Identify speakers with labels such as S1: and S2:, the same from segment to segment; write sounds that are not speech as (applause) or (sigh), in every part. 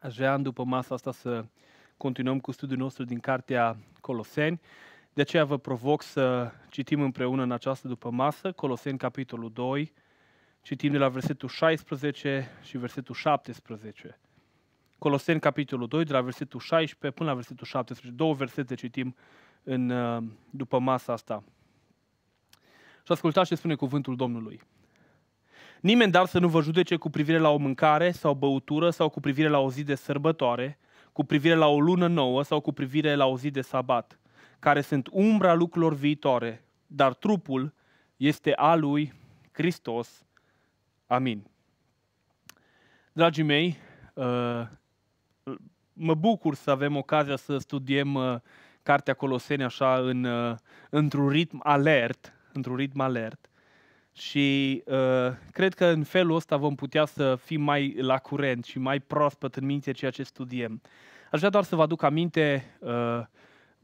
S1: Aș vrea după masa asta să continuăm cu studiul nostru din cartea Coloseni. De aceea vă provoc să citim împreună în această după masă Coloseni capitolul 2, citim de la versetul 16 și versetul 17. Coloseni capitolul 2, de la versetul 16 până la versetul 17. Două versete citim în, uh, după masa asta. Și ascultați ce spune cuvântul Domnului. Nimeni dar să nu vă judece cu privire la o mâncare sau băutură sau cu privire la o zi de sărbătoare, cu privire la o lună nouă sau cu privire la o zi de sabat, care sunt umbra lucrurilor viitoare, dar trupul este a lui Hristos. Amin. Dragii mei, uh, mă bucur să avem ocazia să studiem uh, cartea Coloseni așa în, uh, într-un ritm alert, într-un ritm alert. Și uh, cred că în felul ăsta vom putea să fim mai la curent și mai proaspăt în minte ceea ce studiem. Aș vrea doar să vă aduc aminte uh,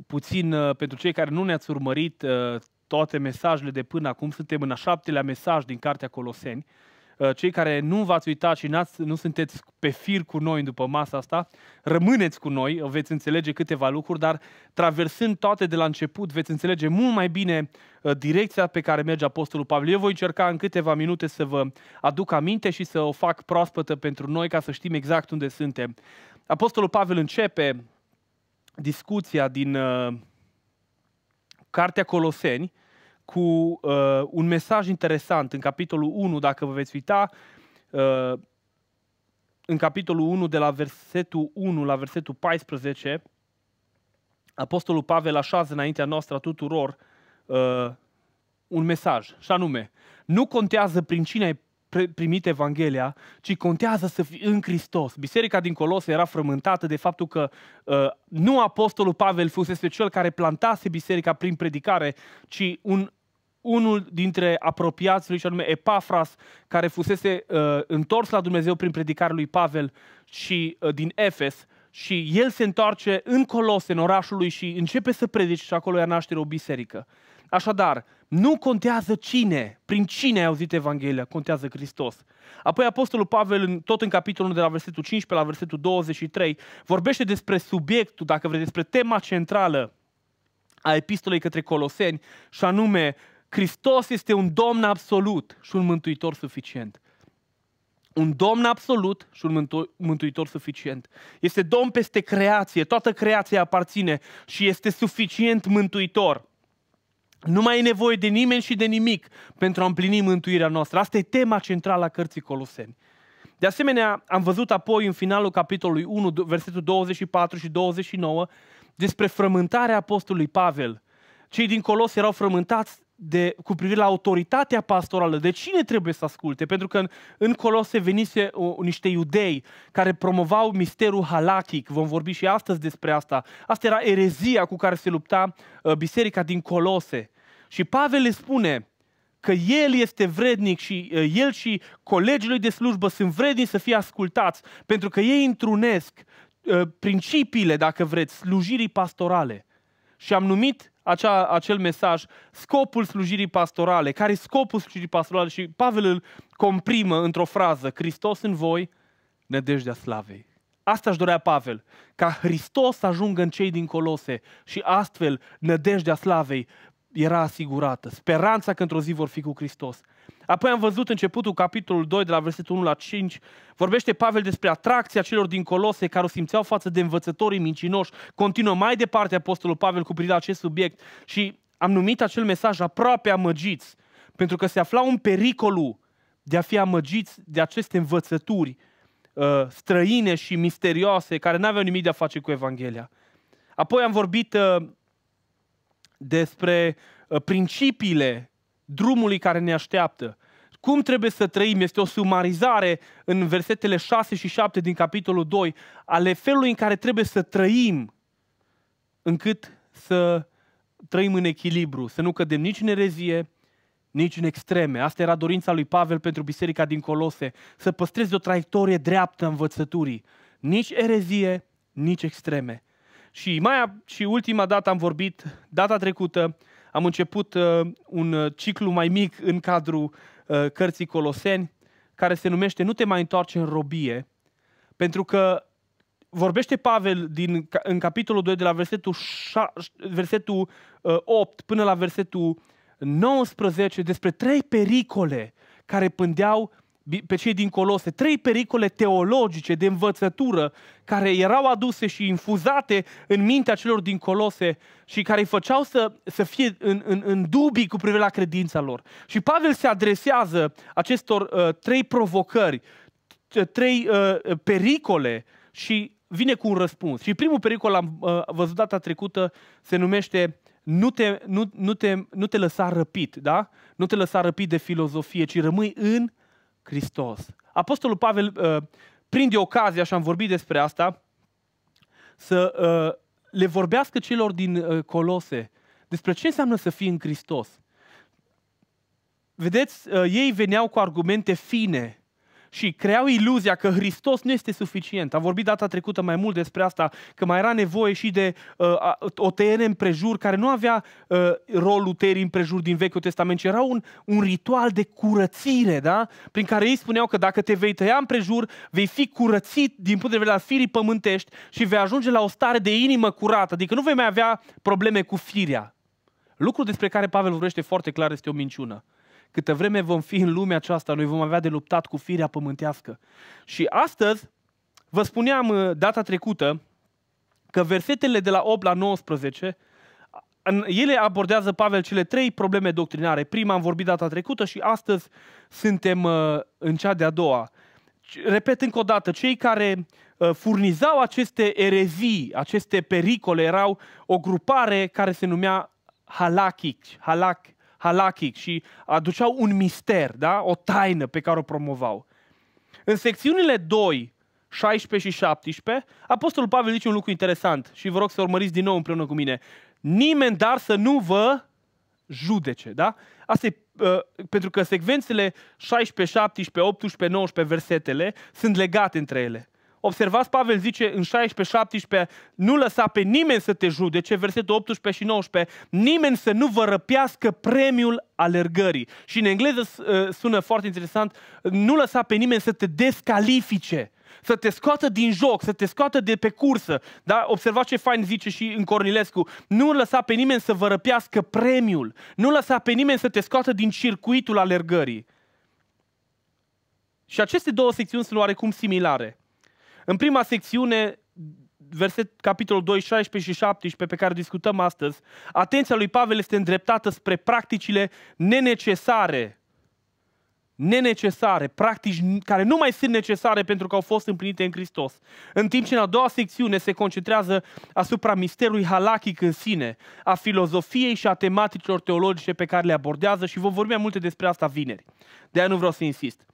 S1: puțin uh, pentru cei care nu ne-ați urmărit uh, toate mesajele de până acum. Suntem în a șaptelea mesaj din Cartea Coloseni. Uh, Uh, cei care nu v-ați uitat și nu sunteți pe fir cu noi după masa asta, rămâneți cu noi, veți înțelege câteva lucruri, dar traversând toate de la început, veți înțelege mult mai bine uh, direcția pe care merge Apostolul Pavel. Eu voi încerca în câteva minute să vă aduc aminte și să o fac proaspătă pentru noi ca să știm exact unde suntem. Apostolul Pavel începe discuția din uh, Cartea Coloseni, cu uh, un mesaj interesant în capitolul 1, dacă vă veți uita, uh, în capitolul 1 de la versetul 1 la versetul 14, Apostolul Pavel așează înaintea noastră a tuturor uh, un mesaj, și anume, nu contează prin cine ai primit Evanghelia, ci contează să fii în Hristos. Biserica din Colos era frământată de faptul că uh, nu apostolul Pavel fusese cel care plantase biserica prin predicare, ci un unul dintre apropiați lui, și anume Epafras, care fusese uh, întors la Dumnezeu prin predicarea lui Pavel și uh, din Efes, și el se întoarce în Colose, în orașul lui, și începe să predice și acolo ia naștere o biserică. Așadar, nu contează cine, prin cine ai auzit Evanghelia, contează Hristos. Apoi Apostolul Pavel, tot în capitolul de la versetul 15 la versetul 23, vorbește despre subiectul, dacă vreți, despre tema centrală a epistolei către coloseni, și anume Hristos este un domn absolut și un mântuitor suficient. Un domn absolut și un mântuitor suficient. Este domn peste creație, toată creația aparține și este suficient mântuitor. Nu mai e nevoie de nimeni și de nimic pentru a împlini mântuirea noastră. Asta e tema centrală a cărții Coloseni. De asemenea, am văzut apoi în finalul capitolului 1, versetul 24 și 29, despre frământarea apostolului Pavel. Cei din Colos erau frământați de, cu privire la autoritatea pastorală, de cine trebuie să asculte? Pentru că în, în Colose venise o, niște iudei care promovau misterul halachic, vom vorbi și astăzi despre asta. Asta era erezia cu care se lupta uh, biserica din Colose. Și Pavel le spune că el este vrednic și uh, el și colegii lui de slujbă sunt vrednici să fie ascultați, pentru că ei întrunesc uh, principiile, dacă vreți, slujirii pastorale. Și am numit acea, acel mesaj, scopul slujirii pastorale, care e scopul slujirii pastorale și Pavel îl comprimă într-o frază, Hristos în voi, nădejdea slavei. Asta își dorea Pavel, ca Hristos să ajungă în cei din Colose și astfel nădejdea slavei era asigurată. Speranța că într-o zi vor fi cu Hristos. Apoi am văzut începutul capitolul 2, de la versetul 1 la 5, vorbește Pavel despre atracția celor din Colose care o simțeau față de învățătorii mincinoși. Continuă mai departe Apostolul Pavel cu privire la acest subiect și am numit acel mesaj aproape amăgiți, pentru că se afla un pericolul de a fi amăgiți de aceste învățături uh, străine și misterioase care nu aveau nimic de a face cu Evanghelia. Apoi am vorbit uh, despre uh, principiile drumului care ne așteaptă. Cum trebuie să trăim este o sumarizare în versetele 6 și 7 din capitolul 2 ale felului în care trebuie să trăim încât să trăim în echilibru, să nu cădem nici în erezie, nici în extreme. Asta era dorința lui Pavel pentru biserica din Colose, să păstreze o traiectorie dreaptă învățăturii. Nici erezie, nici extreme. Și mai și ultima dată am vorbit, data trecută, am început uh, un uh, ciclu mai mic în cadrul uh, cărții Coloseni, care se numește Nu te mai întoarce în robie, pentru că vorbește Pavel din, în capitolul 2 de la versetul, 6, versetul uh, 8 până la versetul 19 despre trei pericole care pândeau pe cei din Colose, trei pericole teologice de învățătură care erau aduse și infuzate în mintea celor din Colose și care îi făceau să, să fie în, în, în dubii cu privire la credința lor. Și Pavel se adresează acestor uh, trei provocări, trei uh, pericole și vine cu un răspuns. Și primul pericol, am uh, văzut data trecută, se numește nu te, nu, nu, te, nu te lăsa răpit, da? Nu te lăsa răpit de filozofie, ci rămâi în Hristos. Apostolul Pavel uh, prinde ocazia, și am vorbit despre asta, să uh, le vorbească celor din uh, Colose despre ce înseamnă să fii în Hristos. Vedeți, uh, ei veneau cu argumente fine, și creau iluzia că Hristos nu este suficient. Am vorbit data trecută mai mult despre asta, că mai era nevoie și de uh, o tăiere împrejur, care nu avea uh, rolul tăierii împrejur din Vechiul Testament, ci era un, un ritual de curățire, da? prin care ei spuneau că dacă te vei tăia împrejur, vei fi curățit din punct de vedere al firii pământești și vei ajunge la o stare de inimă curată, adică nu vei mai avea probleme cu firea. Lucrul despre care Pavel vorbește foarte clar este o minciună. Câtă vreme vom fi în lumea aceasta, noi vom avea de luptat cu firea pământească. Și astăzi, vă spuneam uh, data trecută, că versetele de la 8 la 19, ele abordează, Pavel, cele trei probleme doctrinare. Prima am vorbit data trecută și astăzi suntem uh, în cea de-a doua. Repet încă o dată, cei care uh, furnizau aceste erezii, aceste pericole, erau o grupare care se numea halachic, halach, halachic și aduceau un mister, da? o taină pe care o promovau. În secțiunile 2, 16 și 17, Apostolul Pavel zice un lucru interesant și vă rog să urmăriți din nou împreună cu mine. Nimeni dar să nu vă judece, da? Asta e, uh, pentru că secvențele 16, 17, 18, 19 versetele sunt legate între ele. Observați, Pavel zice în 16-17, nu lăsa pe nimeni să te judece, versetul 18 și 19, nimeni să nu vă răpească premiul alergării. Și în engleză uh, sună foarte interesant, nu lăsa pe nimeni să te descalifice să te scoată din joc, să te scoată de pe cursă. Da? Observați ce fain zice și în Cornilescu. Nu lăsa pe nimeni să vă răpească premiul. Nu lăsa pe nimeni să te scoată din circuitul alergării. Și aceste două secțiuni sunt oarecum similare. În prima secțiune, verset, capitolul 2, 16 și 17, pe care discutăm astăzi, atenția lui Pavel este îndreptată spre practicile nenecesare nenecesare, practici care nu mai sunt necesare pentru că au fost împlinite în Hristos. În timp ce în a doua secțiune se concentrează asupra misterului halachic în sine, a filozofiei și a tematicilor teologice pe care le abordează și vom vorbi mai multe despre asta vineri. De aia nu vreau să insist.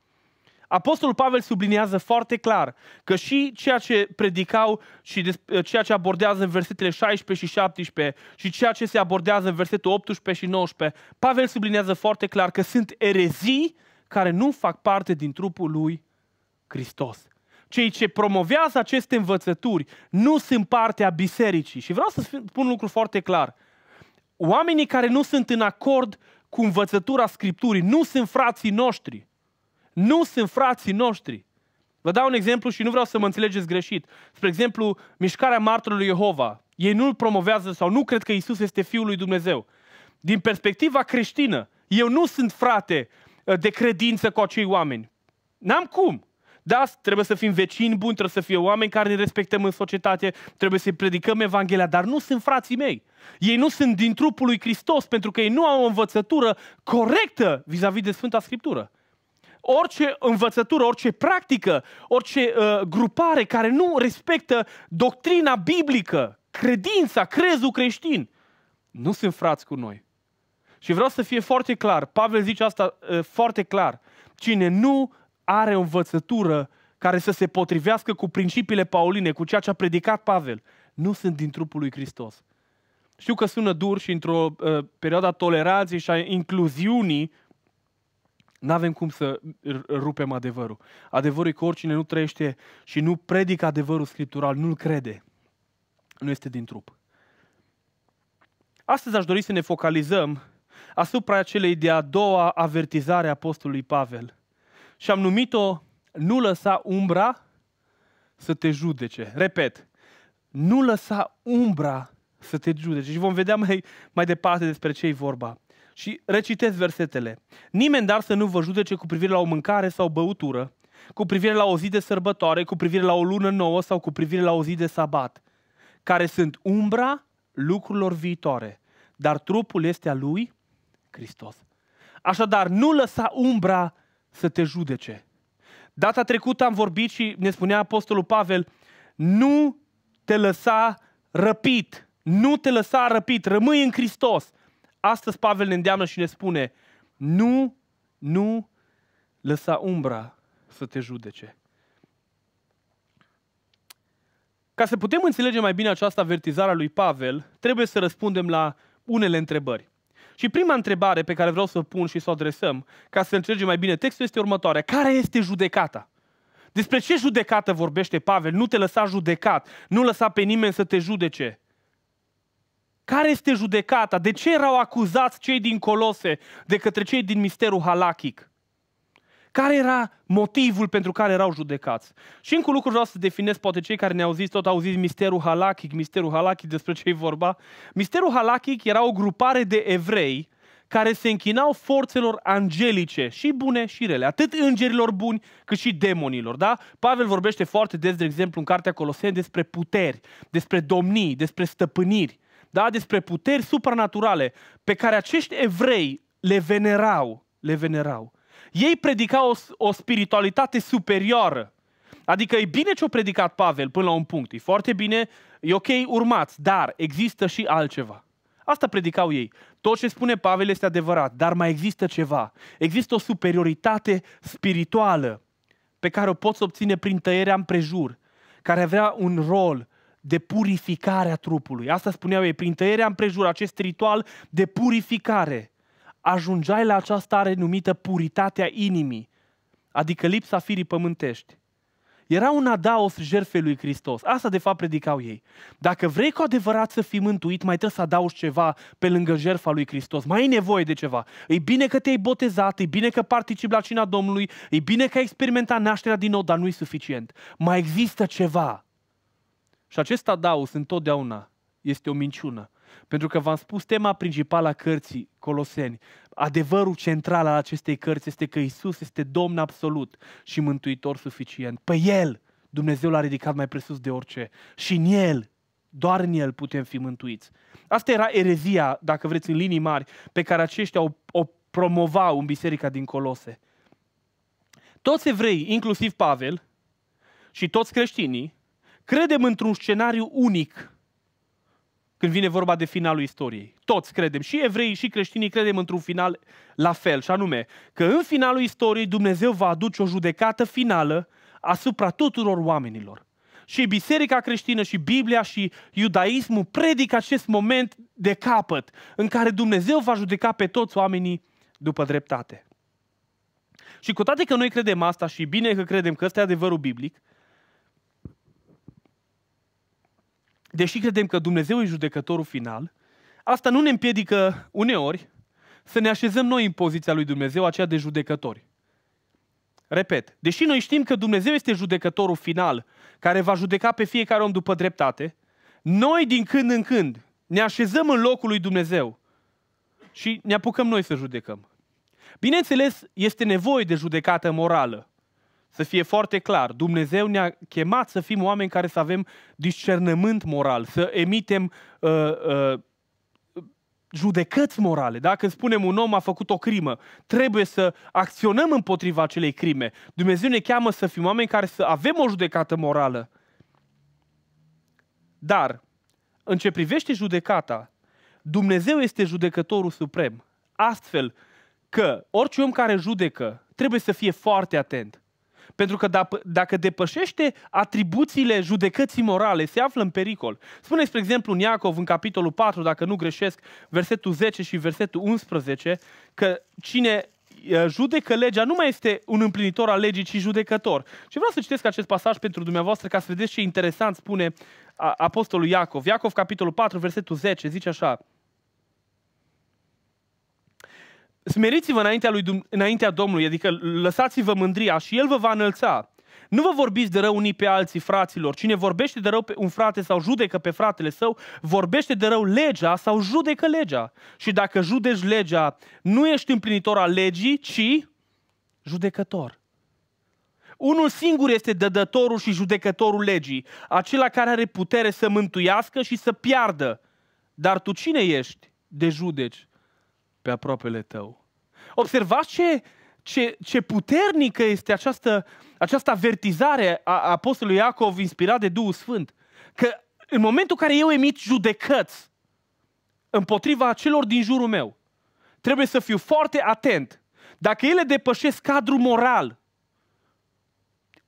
S1: Apostolul Pavel subliniază foarte clar că și ceea ce predicau și ceea ce abordează în versetele 16 și 17 și ceea ce se abordează în versetul 18 și 19, Pavel subliniază foarte clar că sunt erezii care nu fac parte din trupul lui Hristos. Cei ce promovează aceste învățături nu sunt parte a bisericii. Și vreau să spun un lucru foarte clar. Oamenii care nu sunt în acord cu învățătura Scripturii nu sunt frații noștri. Nu sunt frații noștri. Vă dau un exemplu și nu vreau să mă înțelegeți greșit. Spre exemplu, mișcarea martorului Jehova. Ei nu-l promovează sau nu cred că Isus este Fiul lui Dumnezeu. Din perspectiva creștină, eu nu sunt frate ă, de credință cu acei oameni. N-am cum. Da, trebuie să fim vecini buni, trebuie să fie oameni care ne respectăm în societate, trebuie să predicăm Evanghelia, dar nu sunt frații mei. Ei nu sunt din trupul lui Hristos pentru că ei nu au o învățătură corectă vis-a-vis de Sfânta Scriptură orice învățătură, orice practică, orice uh, grupare care nu respectă doctrina biblică, credința, crezul creștin, nu sunt frați cu noi. Și vreau să fie foarte clar, Pavel zice asta uh, foarte clar, cine nu are o învățătură care să se potrivească cu principiile pauline, cu ceea ce a predicat Pavel, nu sunt din trupul lui Hristos. Știu că sună dur și într-o uh, perioadă a toleranței și a incluziunii, nu avem cum să rupem adevărul. Adevărul e că oricine nu trăiește și nu predică adevărul scriptural, nu-l crede. Nu este din trup. Astăzi aș dori să ne focalizăm asupra acelei de-a doua avertizare a apostolului Pavel. Și am numit-o Nu lăsa umbra să te judece. Repet, nu lăsa umbra să te judece. Și vom vedea mai, mai departe despre ce e vorba. Și recitez versetele. Nimeni dar să nu vă judece cu privire la o mâncare sau băutură, cu privire la o zi de sărbătoare, cu privire la o lună nouă sau cu privire la o zi de sabat, care sunt umbra lucrurilor viitoare, dar trupul este al lui Hristos. Așadar, nu lăsa umbra să te judece. Data trecută am vorbit și ne spunea Apostolul Pavel, nu te lăsa răpit, nu te lăsa răpit, rămâi în Hristos. Astăzi Pavel ne îndeamnă și ne spune, nu, nu lăsa umbra să te judece. Ca să putem înțelege mai bine această avertizare a lui Pavel, trebuie să răspundem la unele întrebări. Și prima întrebare pe care vreau să o pun și să o adresăm, ca să înțelegem mai bine textul, este următoarea. Care este judecata? Despre ce judecată vorbește Pavel? Nu te lăsa judecat, nu lăsa pe nimeni să te judece. Care este judecata? De ce erau acuzați cei din Colose de către cei din misterul halachic? Care era motivul pentru care erau judecați? Și încă un lucru vreau să definez, poate cei care ne-au zis, tot au zis misterul halachic, misterul halachic, despre ce vorba. Misterul halachic era o grupare de evrei care se închinau forțelor angelice, și bune și rele, atât îngerilor buni cât și demonilor. Da? Pavel vorbește foarte des, de exemplu, în cartea Coloseni despre puteri, despre domnii, despre stăpâniri da? despre puteri supranaturale pe care acești evrei le venerau. Le venerau. Ei predicau o, o spiritualitate superioară. Adică e bine ce o predicat Pavel până la un punct. E foarte bine, e ok, urmați, dar există și altceva. Asta predicau ei. Tot ce spune Pavel este adevărat, dar mai există ceva. Există o superioritate spirituală pe care o poți obține prin tăierea împrejur, care avea un rol de purificare a trupului. Asta spuneau ei, prin tăierea împrejur, acest ritual de purificare, ajungeai la această stare numită puritatea inimii, adică lipsa firii pământești. Era un adaos jertfei lui Hristos. Asta de fapt predicau ei. Dacă vrei cu adevărat să fii mântuit, mai trebuie să adaugi ceva pe lângă jertfa lui Hristos. Mai ai nevoie de ceva. E bine că te-ai botezat, e bine că participi la cina Domnului, e bine că ai experimentat nașterea din nou, dar nu e suficient. Mai există ceva și acest adaus întotdeauna este o minciună. Pentru că v-am spus tema principală a cărții Coloseni. Adevărul central al acestei cărți este că Isus este Domn absolut și Mântuitor suficient. Pe El Dumnezeu l-a ridicat mai presus de orice. Și în El, doar în El putem fi mântuiți. Asta era erezia, dacă vreți, în linii mari, pe care aceștia o, o promovau în biserica din Colose. Toți evrei, inclusiv Pavel, și toți creștinii, Credem într-un scenariu unic când vine vorba de finalul istoriei. Toți credem, și evrei, și creștinii credem într-un final la fel, și anume că în finalul istoriei Dumnezeu va aduce o judecată finală asupra tuturor oamenilor. Și biserica creștină și Biblia și iudaismul predică acest moment de capăt în care Dumnezeu va judeca pe toți oamenii după dreptate. Și cu toate că noi credem asta și bine că credem că ăsta e adevărul biblic, deși credem că Dumnezeu e judecătorul final, asta nu ne împiedică uneori să ne așezăm noi în poziția lui Dumnezeu, aceea de judecători. Repet, deși noi știm că Dumnezeu este judecătorul final, care va judeca pe fiecare om după dreptate, noi din când în când ne așezăm în locul lui Dumnezeu și ne apucăm noi să judecăm. Bineînțeles, este nevoie de judecată morală să fie foarte clar, Dumnezeu ne-a chemat să fim oameni care să avem discernământ moral, să emitem uh, uh, judecăți morale. Dacă spunem un om a făcut o crimă, trebuie să acționăm împotriva acelei crime. Dumnezeu ne cheamă să fim oameni care să avem o judecată morală. Dar, în ce privește judecata, Dumnezeu este judecătorul suprem. Astfel că orice om care judecă trebuie să fie foarte atent. Pentru că dacă depășește atribuțiile judecății morale, se află în pericol. Spune, spre exemplu, în Iacov, în capitolul 4, dacă nu greșesc, versetul 10 și versetul 11, că cine judecă legea nu mai este un împlinitor al legii, ci judecător. Și vreau să citesc acest pasaj pentru dumneavoastră ca să vedeți ce interesant spune Apostolul Iacov. Iacov, capitolul 4, versetul 10, zice așa. Smeriți-vă înaintea, lui, înaintea Domnului, adică lăsați-vă mândria și El vă va înălța. Nu vă vorbiți de rău unii pe alții, fraților. Cine vorbește de rău pe un frate sau judecă pe fratele său, vorbește de rău legea sau judecă legea. Și dacă judeci legea, nu ești împlinitor al legii, ci judecător. Unul singur este dădătorul și judecătorul legii, acela care are putere să mântuiască și să piardă. Dar tu cine ești de judeci? pe aproapele tău. Observați ce, ce, ce puternică este această, această avertizare a Apostolului Iacov inspirat de Duhul Sfânt. Că în momentul în care eu emit judecăți împotriva celor din jurul meu, trebuie să fiu foarte atent. Dacă ele depășesc cadrul moral,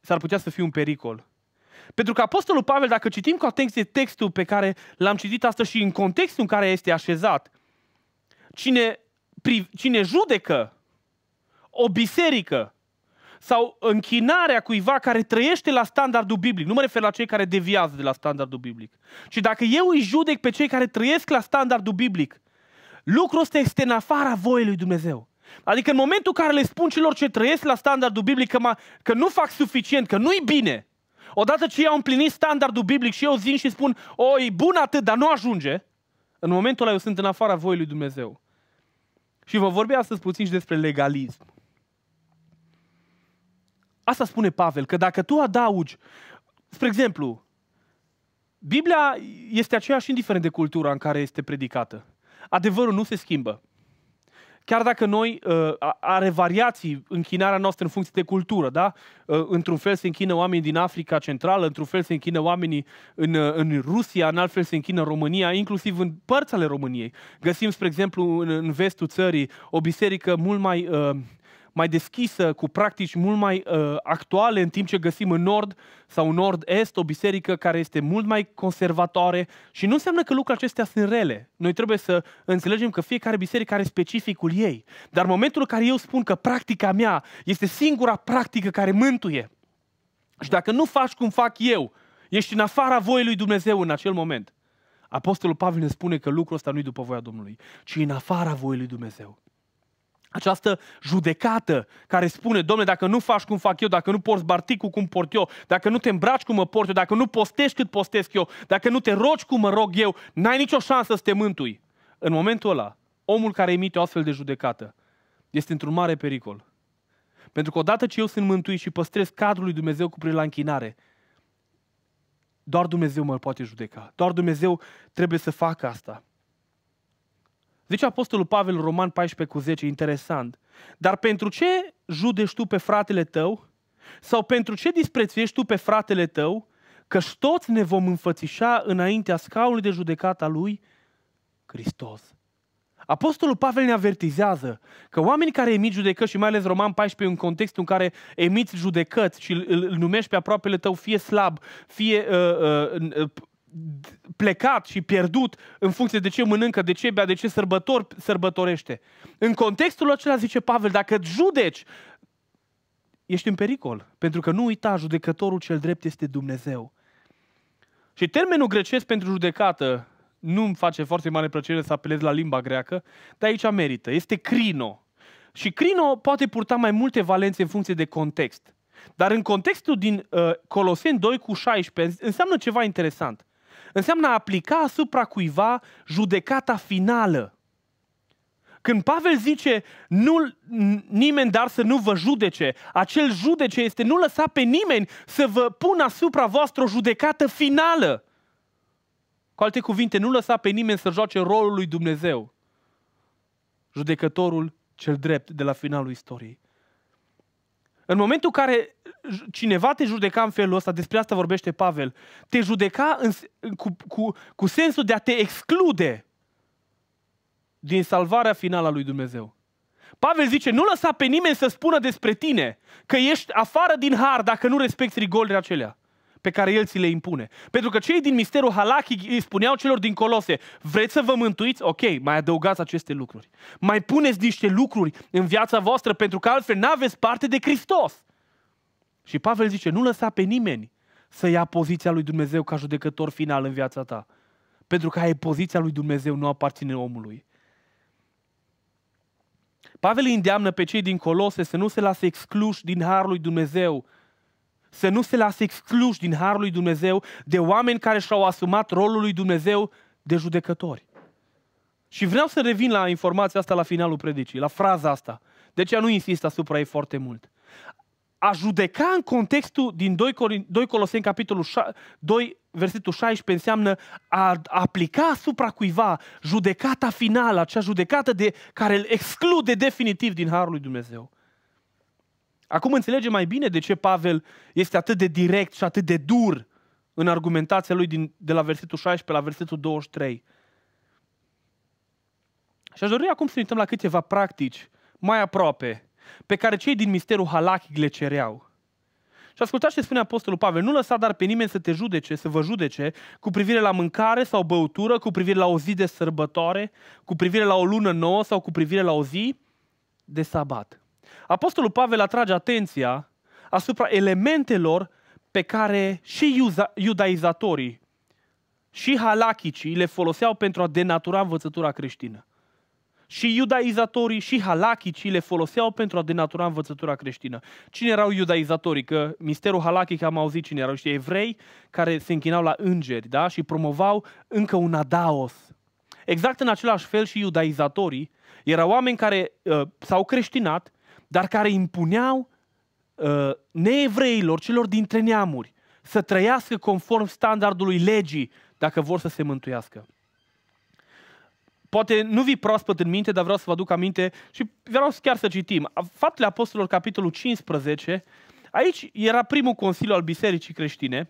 S1: s-ar putea să fie un pericol. Pentru că Apostolul Pavel, dacă citim cu atenție textul pe care l-am citit astăzi și în contextul în care este așezat, cine cine judecă o biserică sau închinarea cuiva care trăiește la standardul biblic, nu mă refer la cei care deviază de la standardul biblic, ci dacă eu îi judec pe cei care trăiesc la standardul biblic, lucrul ăsta este în afara voii lui Dumnezeu. Adică în momentul în care le spun celor ce trăiesc la standardul biblic că, că nu fac suficient, că nu-i bine, odată ce i au împlinit standardul biblic și eu zin și spun, o, e bun atât, dar nu ajunge, în momentul ăla eu sunt în afara voii lui Dumnezeu. Și vă vorbi astăzi puțin și despre legalism. Asta spune Pavel, că dacă tu adaugi, spre exemplu, Biblia este aceeași indiferent de cultura în care este predicată. Adevărul nu se schimbă chiar dacă noi uh, are variații închinarea noastră în funcție de cultură, da? Uh, într-un fel se închină oamenii din Africa Centrală, într-un fel se închină oamenii în, uh, în Rusia, în alt fel se închină România, inclusiv în părți ale României. Găsim, spre exemplu, în, în vestul țării o biserică mult mai... Uh, mai deschisă, cu practici mult mai uh, actuale, în timp ce găsim în nord sau în nord-est o biserică care este mult mai conservatoare și nu înseamnă că lucrurile acestea sunt rele. Noi trebuie să înțelegem că fiecare biserică are specificul ei. Dar în momentul în care eu spun că practica mea este singura practică care mântuie și dacă nu faci cum fac eu, ești în afara voii lui Dumnezeu în acel moment – Apostolul Pavel ne spune că lucrul ăsta nu e după voia Domnului, ci în afara voii lui Dumnezeu această judecată care spune, domnule, dacă nu faci cum fac eu, dacă nu porți barticul cum port eu, dacă nu te îmbraci cum mă port eu, dacă nu postești cât postesc eu, dacă nu te rogi cum mă rog eu, n-ai nicio șansă să te mântui. În momentul ăla, omul care emite o astfel de judecată este într-un mare pericol. Pentru că odată ce eu sunt mântuit și păstrez cadrul lui Dumnezeu cu privire la închinare, doar Dumnezeu mă poate judeca. Doar Dumnezeu trebuie să facă asta. Zice Apostolul Pavel, Roman 14 cu 10, interesant. Dar pentru ce judești tu pe fratele tău? Sau pentru ce disprețuiești tu pe fratele tău? că toți ne vom înfățișa înaintea scaunului de judecată a lui Hristos. Apostolul Pavel ne avertizează că oamenii care emit judecăți și mai ales Roman 14 în contextul în care emiți judecăți și îl, îl numești pe aproapele tău fie slab, fie uh, uh, uh plecat și pierdut în funcție de ce mănâncă, de ce bea, de ce sărbător, sărbătorește. În contextul acela zice Pavel, dacă judeci, ești în pericol. Pentru că nu uita, judecătorul cel drept este Dumnezeu. Și termenul grecesc pentru judecată nu îmi face foarte mare plăcere să apelez la limba greacă, dar aici merită. Este crino. Și crino poate purta mai multe valențe în funcție de context. Dar în contextul din uh, Coloseni 2 cu 16 înseamnă ceva interesant înseamnă a aplica asupra cuiva judecata finală. Când Pavel zice, nu, nimeni dar să nu vă judece, acel judece este nu lăsa pe nimeni să vă pună asupra voastră o judecată finală. Cu alte cuvinte, nu lăsa pe nimeni să joace rolul lui Dumnezeu, judecătorul cel drept de la finalul istoriei. În momentul în care cineva te judeca în felul ăsta, despre asta vorbește Pavel, te judeca în, cu, cu, cu sensul de a te exclude din salvarea finală a lui Dumnezeu. Pavel zice, nu lăsa pe nimeni să spună despre tine că ești afară din har dacă nu respecti rigolile acelea pe care el ți le impune. Pentru că cei din misterul halachic îi spuneau celor din Colose, vreți să vă mântuiți? Ok, mai adăugați aceste lucruri. Mai puneți niște lucruri în viața voastră pentru că altfel n-aveți parte de Hristos. Și Pavel zice, nu lăsa pe nimeni să ia poziția lui Dumnezeu ca judecător final în viața ta. Pentru că e poziția lui Dumnezeu, nu aparține omului. Pavel îi îndeamnă pe cei din Colose să nu se lasă excluși din harul lui Dumnezeu, să nu se lasă excluși din harul lui Dumnezeu de oameni care și-au asumat rolul lui Dumnezeu de judecători. Și vreau să revin la informația asta la finalul predicii, la fraza asta. De ce aceea nu insist asupra ei foarte mult a judeca în contextul din 2, Corin, 2 Coloseni, capitolul 2, versetul 16, înseamnă a aplica asupra cuiva judecata finală, acea judecată de, care îl exclude definitiv din Harul lui Dumnezeu. Acum înțelegem mai bine de ce Pavel este atât de direct și atât de dur în argumentația lui din, de la versetul 16 la versetul 23. Și aș dori acum să ne uităm la câteva practici mai aproape pe care cei din misterul halachic le cereau. Și ascultați ce spune Apostolul Pavel, nu lăsa dar pe nimeni să te judece, să vă judece cu privire la mâncare sau băutură, cu privire la o zi de sărbătoare, cu privire la o lună nouă sau cu privire la o zi de sabat. Apostolul Pavel atrage atenția asupra elementelor pe care și iudaizatorii și halachicii le foloseau pentru a denatura învățătura creștină. Și iudaizatorii și halachicii le foloseau pentru a denatura învățătura creștină. Cine erau iudaizatorii? Că misterul halachic am auzit cine erau. Și evrei care se închinau la îngeri da? și promovau încă un adaos. Exact în același fel și iudaizatorii erau oameni care uh, s-au creștinat, dar care impuneau uh, neevreilor, celor dintre neamuri, să trăiască conform standardului legii dacă vor să se mântuiască. Poate nu vi proaspăt în minte, dar vreau să vă aduc aminte și vreau chiar să citim. Faptele Apostolilor, capitolul 15, aici era primul consiliu al bisericii creștine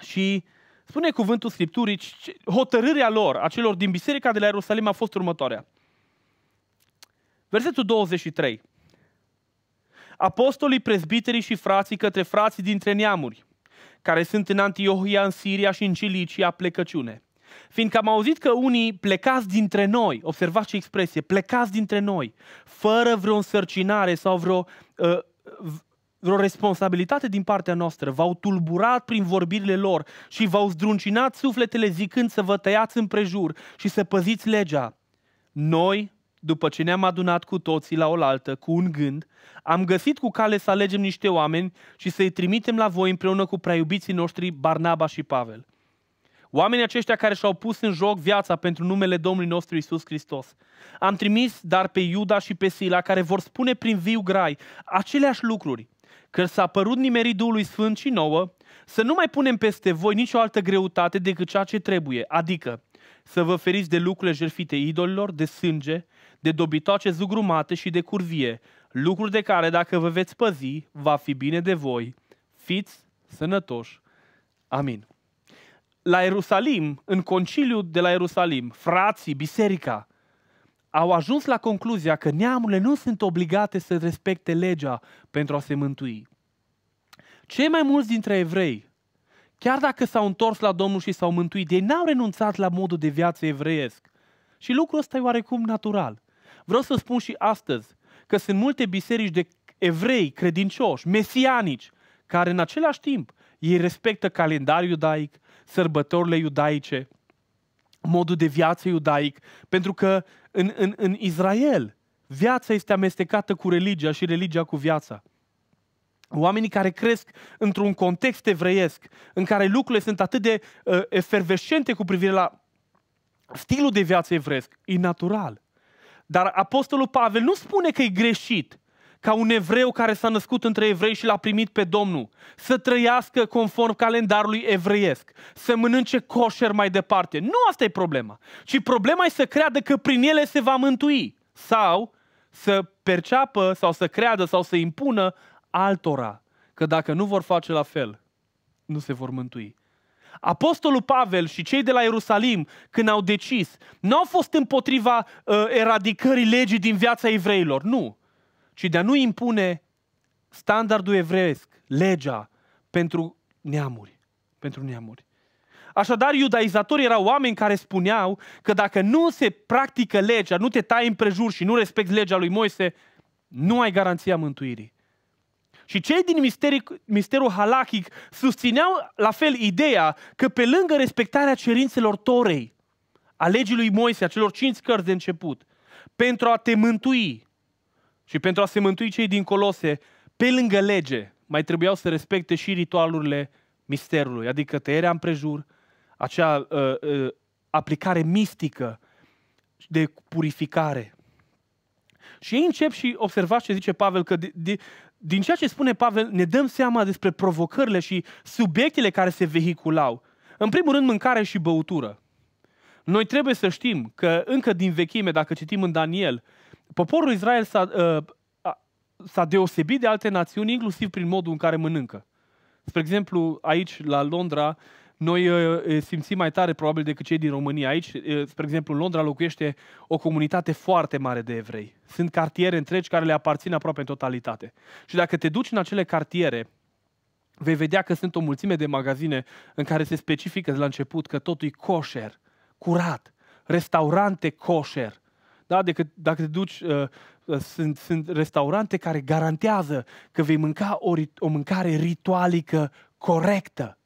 S1: și spune cuvântul Scripturii, hotărârea lor, a celor din biserica de la Ierusalim a fost următoarea. Versetul 23. Apostolii, prezbiterii și frații către frații dintre neamuri, care sunt în Antiohia, în Siria și în Cilicia, plecăciune – fiindcă am auzit că unii plecați dintre noi, observați ce expresie, plecați dintre noi, fără vreo însărcinare sau vreo, uh, vreo responsabilitate din partea noastră, v-au tulburat prin vorbirile lor și v-au zdruncinat sufletele zicând să vă tăiați împrejur și să păziți legea. Noi, după ce ne-am adunat cu toții la oaltă, cu un gând, am găsit cu cale să alegem niște oameni și să-i trimitem la voi împreună cu preiubiții noștri Barnaba și Pavel – Oamenii aceștia care și-au pus în joc viața pentru numele Domnului nostru Isus Hristos. Am trimis dar pe Iuda și pe Sila care vor spune prin viu grai aceleași lucruri, că s-a părut nimerit Duhului Sfânt și nouă, să nu mai punem peste voi nicio altă greutate decât ceea ce trebuie, adică să vă feriți de lucrurile jertfite idolilor, de sânge, de dobitoace zugrumate și de curvie, lucruri de care, dacă vă veți păzi, va fi bine de voi. Fiți sănătoși. Amin la Ierusalim, în conciliul de la Ierusalim, frații, biserica, au ajuns la concluzia că neamurile nu sunt obligate să respecte legea pentru a se mântui. Cei mai mulți dintre evrei, chiar dacă s-au întors la Domnul și s-au mântuit, ei n-au renunțat la modul de viață evreiesc. Și lucrul ăsta e oarecum natural. Vreau să spun și astăzi că sunt multe biserici de evrei credincioși, mesianici, care în același timp ei respectă calendariul iudaic, sărbătorile iudaice, modul de viață iudaic, pentru că în, în, în Israel viața este amestecată cu religia și religia cu viața. Oamenii care cresc într-un context evreiesc, în care lucrurile sunt atât de uh, efervescente cu privire la stilul de viață evresc, e natural. Dar Apostolul Pavel nu spune că e greșit ca un evreu care s-a născut între evrei și l-a primit pe Domnul, să trăiască conform calendarului evreiesc, să mănânce coșer mai departe. Nu asta e problema, ci problema e să creadă că prin ele se va mântui sau să perceapă sau să creadă sau să impună altora că dacă nu vor face la fel, nu se vor mântui. Apostolul Pavel și cei de la Ierusalim, când au decis, nu au fost împotriva uh, eradicării legii din viața evreilor, nu ci de a nu impune standardul evreiesc, legea, pentru neamuri. Pentru neamuri. Așadar, iudaizatorii erau oameni care spuneau că dacă nu se practică legea, nu te tai împrejur și nu respecti legea lui Moise, nu ai garanția mântuirii. Și cei din misteric, misterul halachic susțineau la fel ideea că pe lângă respectarea cerințelor Torei, a legii lui Moise, a celor cinci cărți de început, pentru a te mântui, și pentru a se mântui cei din Colose, pe lângă lege, mai trebuiau să respecte și ritualurile misterului, adică tăierea împrejur, acea uh, uh, aplicare mistică de purificare. Și ei încep și observați ce zice Pavel, că de, de, din ceea ce spune Pavel ne dăm seama despre provocările și subiectele care se vehiculau. În primul rând, mâncare și băutură. Noi trebuie să știm că încă din vechime, dacă citim în Daniel, uh, Poporul Israel s-a, uh, s-a deosebit de alte națiuni, inclusiv prin modul în care mănâncă. Spre exemplu, aici, la Londra, noi uh, simțim mai tare probabil decât cei din România. Aici, spre exemplu, în Londra locuiește o comunitate foarte mare de evrei. Sunt cartiere întregi care le aparțin aproape în totalitate. Și dacă te duci în acele cartiere, vei vedea că sunt o mulțime de magazine în care se specifică de la început că totul e kosher, curat, restaurante kosher, da? Dacă, dacă te duci, uh, uh, sunt, sunt restaurante care garantează că vei mânca o, o mâncare ritualică corectă.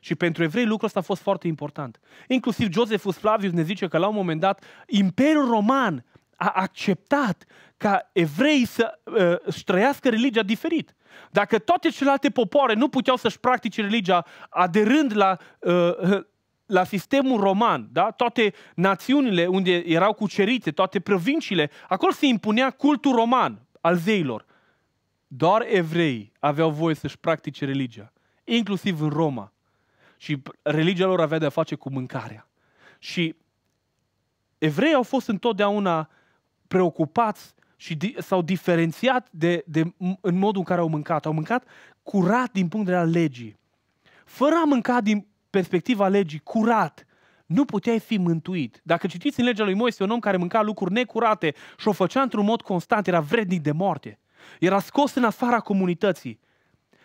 S1: Și pentru evrei lucrul ăsta a fost foarte important. Inclusiv Josephus Flavius ne zice că la un moment dat Imperiul Roman a acceptat ca evrei să uh, trăiască religia diferit. Dacă toate celelalte popoare nu puteau să-și practice religia aderând la uh, la sistemul roman, da? toate națiunile unde erau cucerite, toate provinciile, acolo se impunea cultul roman al zeilor. Doar evrei aveau voie să-și practice religia, inclusiv în Roma. Și religia lor avea de-a face cu mâncarea. Și evreii au fost întotdeauna preocupați și di- s-au diferențiat de, de, în modul în care au mâncat. Au mâncat curat din punct de vedere al legii. Fără a mânca din perspectiva legii, curat, nu puteai fi mântuit. Dacă citiți în legea lui Moise, un om care mânca lucruri necurate și o făcea într-un mod constant, era vrednic de moarte. Era scos în afara comunității.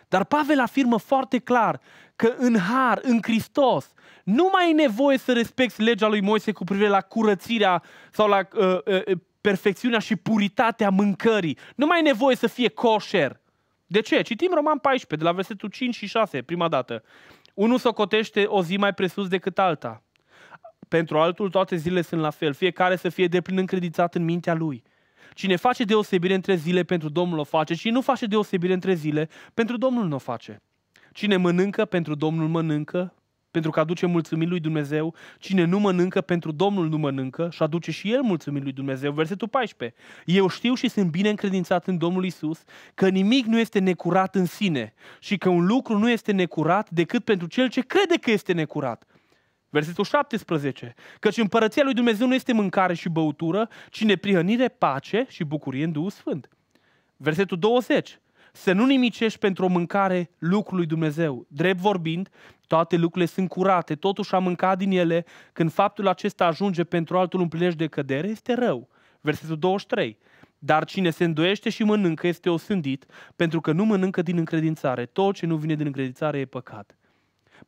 S1: Dar Pavel afirmă foarte clar că în har, în Hristos, nu mai e nevoie să respecti legea lui Moise cu privire la curățirea sau la uh, uh, perfecțiunea și puritatea mâncării. Nu mai e nevoie să fie coșer. De ce? Citim Roman 14, de la versetul 5 și 6, prima dată. Unul socotește o zi mai presus decât alta. Pentru altul, toate zilele sunt la fel, fiecare să fie deplin încredițat în mintea lui. Cine face deosebire între zile, pentru Domnul o face. Cine nu face deosebire între zile, pentru Domnul nu o face. Cine mănâncă, pentru Domnul mănâncă, pentru că aduce mulțumiri lui Dumnezeu. Cine nu mănâncă, pentru Domnul nu mănâncă și aduce și el mulțumiri lui Dumnezeu. Versetul 14. Eu știu și sunt bine încredințat în Domnul Isus că nimic nu este necurat în sine și că un lucru nu este necurat decât pentru cel ce crede că este necurat. Versetul 17. Căci împărăția lui Dumnezeu nu este mâncare și băutură, ci neprihănire, pace și bucurie în Duhul Sfânt. Versetul 20 să nu nimicești pentru o mâncare lucrul lui Dumnezeu. Drept vorbind, toate lucrurile sunt curate, totuși a mânca din ele, când faptul acesta ajunge pentru altul împlinești de cădere, este rău. Versetul 23. Dar cine se îndoiește și mănâncă este osândit, pentru că nu mănâncă din încredințare. Tot ce nu vine din încredințare e păcat.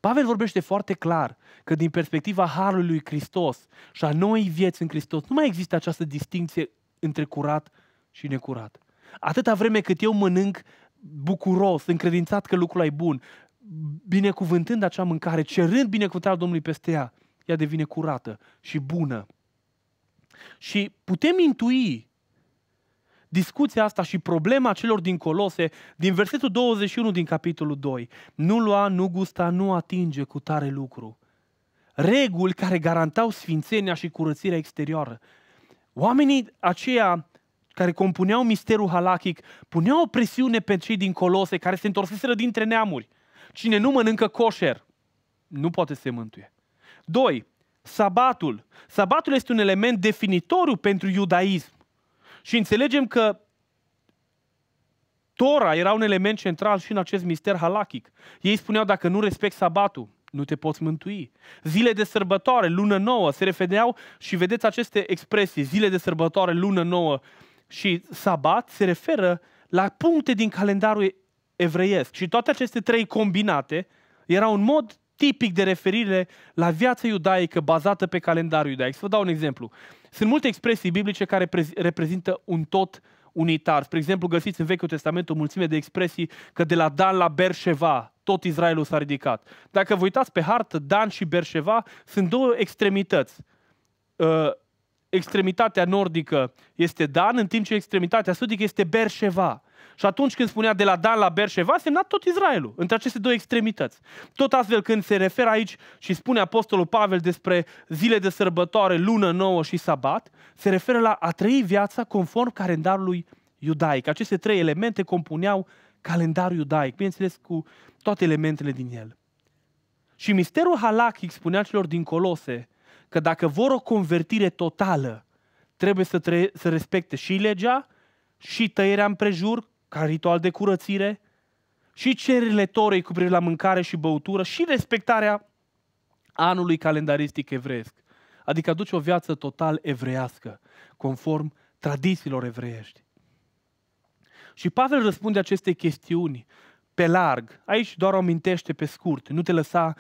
S1: Pavel vorbește foarte clar că din perspectiva Harului lui Hristos și a noii vieți în Hristos nu mai există această distinție între curat și necurat. Atâta vreme cât eu mănânc bucuros, încredințat că lucrul e bun, binecuvântând acea mâncare, cerând binecuvântarea Domnului peste ea, ea devine curată și bună. Și putem intui discuția asta și problema celor din Colose, din versetul 21 din capitolul 2. Nu lua, nu gusta, nu atinge cu tare lucru. Reguli care garantau sfințenia și curățirea exterioară. Oamenii aceia care compuneau misterul halachic, puneau o presiune pe cei din Colose care se întorseseră dintre neamuri. Cine nu mănâncă coșer, nu poate să se mântuie. 2. Sabatul. Sabatul este un element definitoriu pentru iudaism. Și înțelegem că Tora era un element central și în acest mister halachic. Ei spuneau, dacă nu respecti sabatul, nu te poți mântui. Zile de sărbătoare, lună nouă, se refedeau și vedeți aceste expresii, zile de sărbătoare, lună nouă, și sabat se referă la puncte din calendarul evreiesc. Și toate aceste trei combinate erau un mod tipic de referire la viața iudaică bazată pe calendarul iudaic. Să vă dau un exemplu. Sunt multe expresii biblice care reprezintă un tot unitar. Spre exemplu, găsiți în Vechiul Testament o mulțime de expresii că de la Dan la Berșeva tot Israelul s-a ridicat. Dacă vă uitați pe hartă, Dan și Berșeva sunt două extremități. Ă, extremitatea nordică este Dan, în timp ce extremitatea sudică este Berșeva. Și atunci când spunea de la Dan la Berșeva, semna tot Israelul, între aceste două extremități. Tot astfel când se referă aici și spune Apostolul Pavel despre zile de sărbătoare, lună nouă și sabat, se referă la a trăi viața conform calendarului iudaic. Aceste trei elemente compuneau calendarul iudaic, bineînțeles cu toate elementele din el. Și misterul halachic, spunea celor din Colose, că dacă vor o convertire totală, trebuie să, tre- să respecte și legea, și tăierea împrejur, ca ritual de curățire, și cererile torei cu privire la mâncare și băutură, și respectarea anului calendaristic evreiesc. Adică aduce o viață total evreiască, conform tradițiilor evreiești. Și Pavel răspunde aceste chestiuni pe larg. Aici doar o mintește pe scurt. Nu te lăsa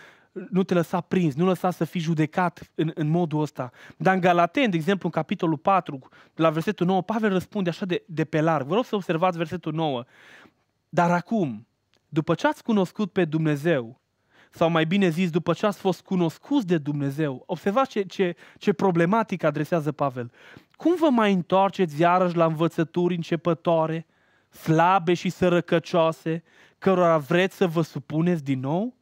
S1: nu te lăsa prins, nu lăsa să fii judecat în, în modul ăsta. Dar în Galaten, de exemplu, în capitolul 4, de la versetul 9, Pavel răspunde așa de, de pe larg. Vă rog să observați versetul 9. Dar acum, după ce ați cunoscut pe Dumnezeu, sau mai bine zis, după ce ați fost cunoscuți de Dumnezeu, observați ce, ce, ce problematic adresează Pavel. Cum vă mai întoarceți iarăși la învățături începătoare, slabe și sărăcăcioase, cărora vreți să vă supuneți din nou?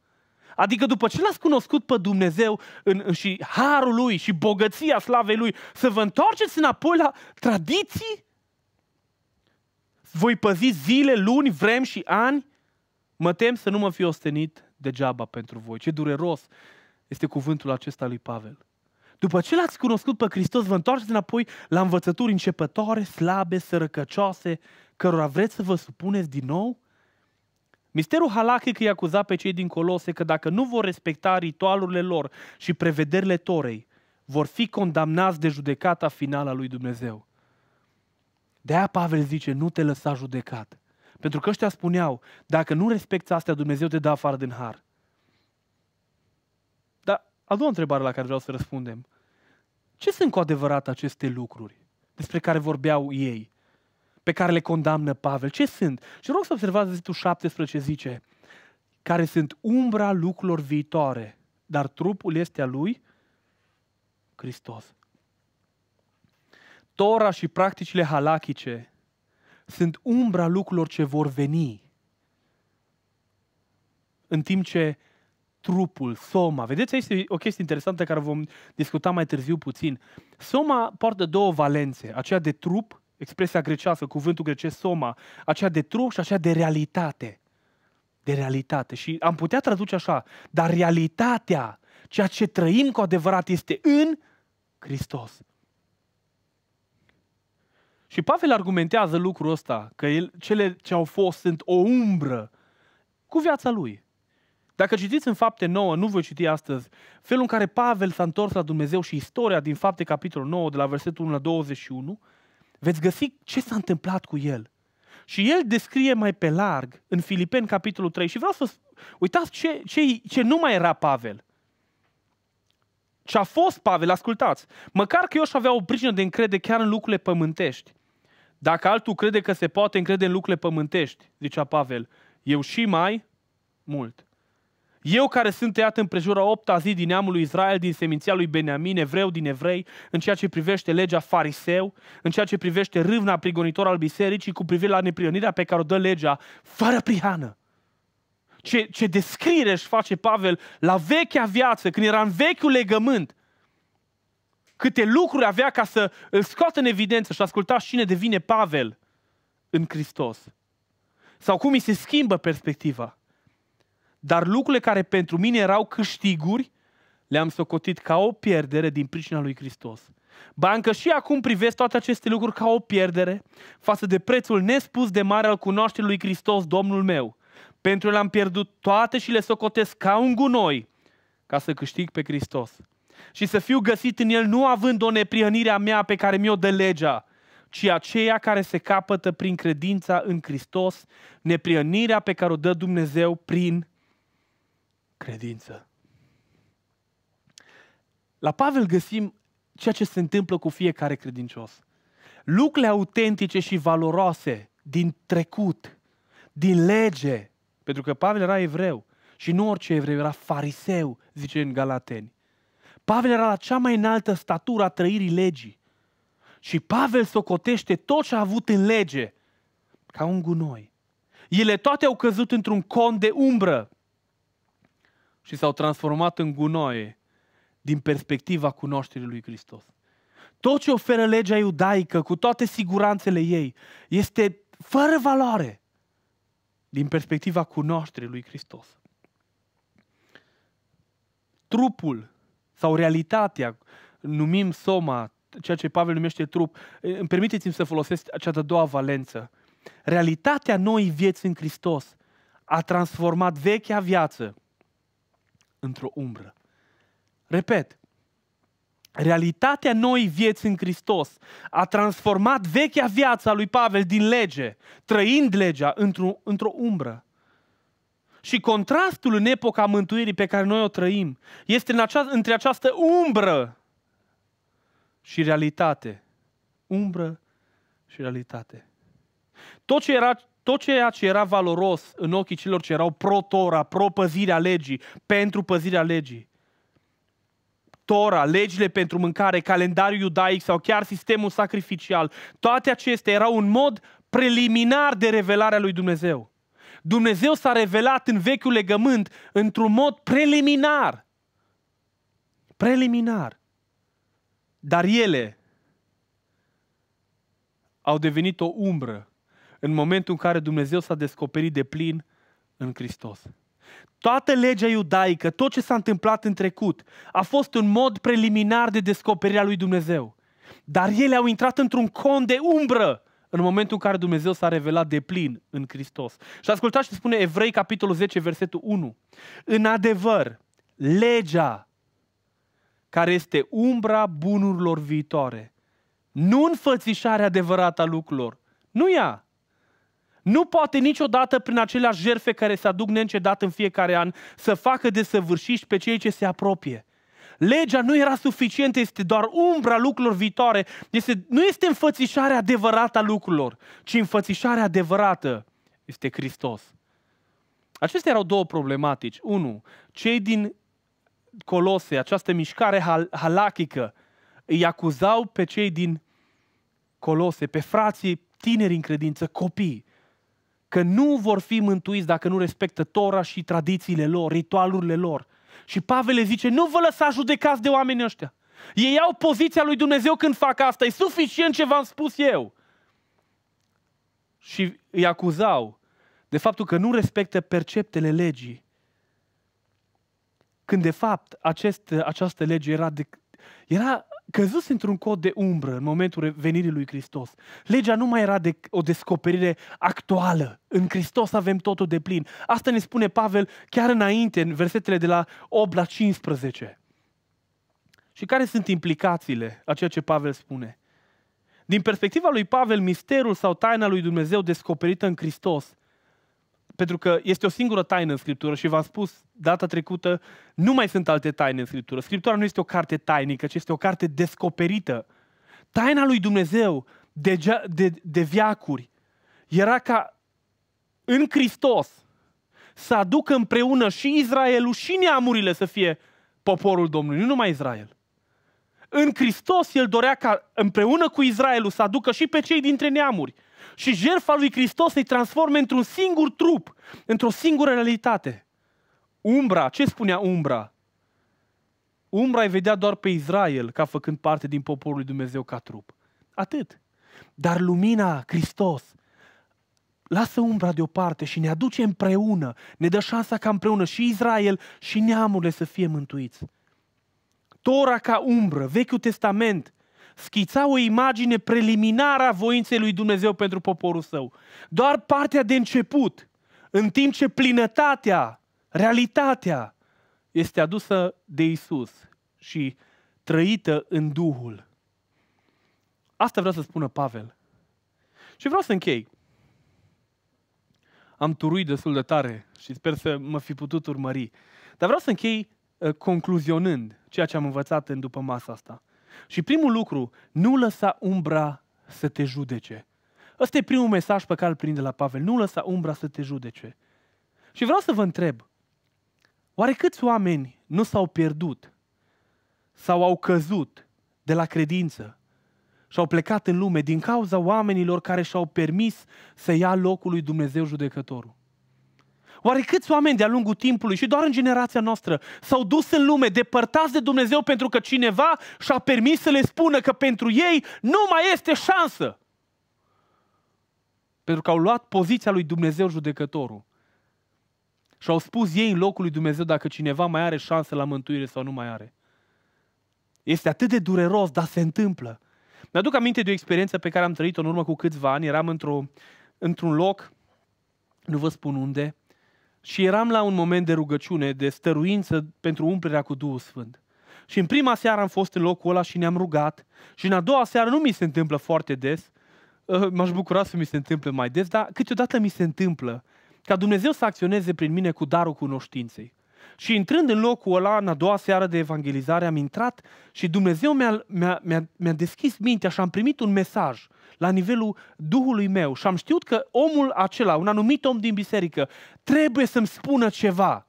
S1: Adică după ce l-ați cunoscut pe Dumnezeu în, și harul lui și bogăția slavei lui, să vă întoarceți înapoi la tradiții? Voi păzi zile, luni, vrem și ani? Mă tem să nu mă fi ostenit degeaba pentru voi. Ce dureros este cuvântul acesta lui Pavel. După ce l-ați cunoscut pe Hristos, vă întoarceți înapoi la învățături începătoare, slabe, sărăcăcioase, cărora vreți să vă supuneți din nou? Misterul halachic îi acuza pe cei din Colose că dacă nu vor respecta ritualurile lor și prevederile Torei, vor fi condamnați de judecata finală a lui Dumnezeu. De aia Pavel zice, nu te lăsa judecat. Pentru că ăștia spuneau, dacă nu respecti astea, Dumnezeu te dă afară din har. Dar a doua întrebare la care vreau să răspundem. Ce sunt cu adevărat aceste lucruri despre care vorbeau ei? pe care le condamnă Pavel. Ce sunt? Și rog să observați versetul 17 zice, care sunt umbra lucrurilor viitoare, dar trupul este a lui Hristos. Tora și practicile halachice sunt umbra lucrurilor ce vor veni. În timp ce trupul, soma, vedeți, aici este o chestie interesantă care vom discuta mai târziu puțin. Soma poartă două valențe, aceea de trup expresia grecească, cuvântul grecesc soma, aceea de trup și aceea de realitate. De realitate. Și am putea traduce așa, dar realitatea, ceea ce trăim cu adevărat este în Hristos. Și Pavel argumentează lucrul ăsta, că el, cele ce au fost sunt o umbră cu viața lui. Dacă citiți în fapte 9, nu voi citi astăzi, felul în care Pavel s-a întors la Dumnezeu și istoria din fapte capitolul 9, de la versetul 1 la 21, veți găsi ce s-a întâmplat cu el. Și el descrie mai pe larg în Filipeni, capitolul 3. Și vreau să uitați ce, ce, ce nu mai era Pavel. Ce a fost Pavel, ascultați. Măcar că eu și avea o pricină de încredere chiar în lucrurile pământești. Dacă altul crede că se poate încrede în lucrurile pământești, zicea Pavel, eu și mai mult. Eu care sunt tăiat în a opta zi din neamul lui Israel, din seminția lui Beniamin, evreu din evrei, în ceea ce privește legea fariseu, în ceea ce privește râvna prigonitor al bisericii cu privire la neprionirea pe care o dă legea, fără prihană. Ce, ce descriere își face Pavel la vechea viață, când era în vechiul legământ, câte lucruri avea ca să îl scoată în evidență și asculta cine devine Pavel în Hristos. Sau cum îi se schimbă perspectiva. Dar lucrurile care pentru mine erau câștiguri, le-am socotit ca o pierdere din pricina lui Hristos. Ba încă și acum privesc toate aceste lucruri ca o pierdere față de prețul nespus de mare al cunoașterii lui Hristos, Domnul meu. Pentru el am pierdut toate și le socotesc ca un gunoi ca să câștig pe Hristos. Și să fiu găsit în el nu având o neprihănire a mea pe care mi-o dă legea, ci aceea care se capătă prin credința în Hristos, neprihănirea pe care o dă Dumnezeu prin credință. La Pavel găsim ceea ce se întâmplă cu fiecare credincios. Lucrurile autentice și valoroase din trecut, din lege, pentru că Pavel era evreu și nu orice evreu, era fariseu, zice în Galateni. Pavel era la cea mai înaltă statură a trăirii legii. Și Pavel socotește tot ce a avut în lege ca un gunoi. Ele toate au căzut într-un con de umbră, și s-au transformat în gunoaie din perspectiva cunoașterii lui Hristos. Tot ce oferă legea iudaică, cu toate siguranțele ei, este fără valoare din perspectiva cunoașterii lui Hristos. Trupul sau realitatea, numim soma, ceea ce Pavel numește trup, îmi permiteți-mi să folosesc această a doua valență. Realitatea noii vieți în Hristos a transformat vechea viață într-o umbră. Repet, realitatea noi vieți în Hristos a transformat vechea viața lui Pavel din lege, trăind legea într-o, într umbră. Și contrastul în epoca mântuirii pe care noi o trăim este în acea, între această umbră și realitate. Umbră și realitate. Tot ce era tot ceea ce era valoros în ochii celor ce erau pro-Tora, pro-păzirea legii, pentru păzirea legii, Tora, legile pentru mâncare, calendariul iudaic sau chiar sistemul sacrificial, toate acestea erau un mod preliminar de revelarea lui Dumnezeu. Dumnezeu s-a revelat în vechiul legământ într-un mod preliminar. Preliminar. Dar ele au devenit o umbră în momentul în care Dumnezeu s-a descoperit de plin în Hristos. Toată legea iudaică, tot ce s-a întâmplat în trecut, a fost un mod preliminar de descoperirea lui Dumnezeu. Dar ele au intrat într-un con de umbră în momentul în care Dumnezeu s-a revelat de plin în Hristos. Și ascultați ce spune Evrei, capitolul 10, versetul 1. În adevăr, legea care este umbra bunurilor viitoare, nu înfățișarea adevărată a lucrurilor, nu ea, nu poate niciodată prin aceleași jerfe care se aduc neîncedat în fiecare an să facă desăvârșiști pe cei ce se apropie. Legea nu era suficientă, este doar umbra lucrurilor viitoare. Este, nu este înfățișarea adevărată a lucrurilor, ci înfățișarea adevărată este Hristos. Acestea erau două problematici. Unu, cei din Colose, această mișcare hal- halachică, îi acuzau pe cei din Colose, pe frații tineri în credință, copii, că nu vor fi mântuiți dacă nu respectă Tora și tradițiile lor, ritualurile lor. Și Pavel le zice, nu vă lăsați judecați de oamenii ăștia. Ei au poziția lui Dumnezeu când fac asta. E suficient ce v-am spus eu. Și îi acuzau de faptul că nu respectă perceptele legii. Când de fapt acest, această lege era, de, era căzuse într-un cod de umbră în momentul venirii lui Hristos. Legea nu mai era de, o descoperire actuală. În Hristos avem totul de plin. Asta ne spune Pavel chiar înainte, în versetele de la 8 la 15. Și care sunt implicațiile a ceea ce Pavel spune? Din perspectiva lui Pavel, misterul sau taina lui Dumnezeu descoperită în Hristos pentru că este o singură taină în Scriptură și v-am spus data trecută, nu mai sunt alte taine în Scriptură. Scriptura nu este o carte tainică, ci este o carte descoperită. Taina lui Dumnezeu de, de, de viacuri era ca în Hristos să aducă împreună și Israelul și neamurile să fie poporul Domnului, nu numai Israel. În Hristos el dorea ca împreună cu Israelul să aducă și pe cei dintre neamuri – și jertfa lui Hristos să-i transforme într-un singur trup, într-o singură realitate. Umbra, ce spunea umbra? Umbra îi vedea doar pe Israel ca făcând parte din poporul lui Dumnezeu ca trup. Atât. Dar lumina, Hristos, lasă umbra deoparte și ne aduce împreună, ne dă șansa ca împreună și Israel și neamurile să fie mântuiți. Tora ca umbră, Vechiul Testament, schița o imagine preliminară a voinței lui Dumnezeu pentru poporul său. Doar partea de început, în timp ce plinătatea, realitatea, este adusă de Isus și trăită în Duhul. Asta vreau să spună Pavel. Și vreau să închei. Am turuit destul de tare și sper să mă fi putut urmări. Dar vreau să închei uh, concluzionând ceea ce am învățat în după masa asta. Și primul lucru, nu lăsa umbra să te judece. Ăsta e primul mesaj pe care îl prinde la Pavel. Nu lăsa umbra să te judece. Și vreau să vă întreb, oare câți oameni nu s-au pierdut sau au căzut de la credință și au plecat în lume din cauza oamenilor care și-au permis să ia locul lui Dumnezeu judecătorul? Oare câți oameni de-a lungul timpului și doar în generația noastră s-au dus în lume depărtați de Dumnezeu pentru că cineva și-a permis să le spună că pentru ei nu mai este șansă? Pentru că au luat poziția lui Dumnezeu judecătorul. Și au spus ei în locul lui Dumnezeu dacă cineva mai are șansă la mântuire sau nu mai are. Este atât de dureros, dar se întâmplă. Mi-aduc aminte de o experiență pe care am trăit-o în urmă cu câțiva ani. Eram într într-un loc, nu vă spun unde, și eram la un moment de rugăciune, de stăruință pentru umplerea cu Duhul Sfânt. Și în prima seară am fost în locul ăla și ne-am rugat. Și în a doua seară nu mi se întâmplă foarte des. Ă, m-aș bucura să mi se întâmple mai des, dar câteodată mi se întâmplă ca Dumnezeu să acționeze prin mine cu darul cunoștinței. Și intrând în locul ăla, în a doua seară de evangelizare, am intrat și Dumnezeu mi-a, mi-a, mi-a, mi-a deschis mintea și am primit un mesaj la nivelul Duhului meu. Și am știut că omul acela, un anumit om din biserică, trebuie să-mi spună ceva.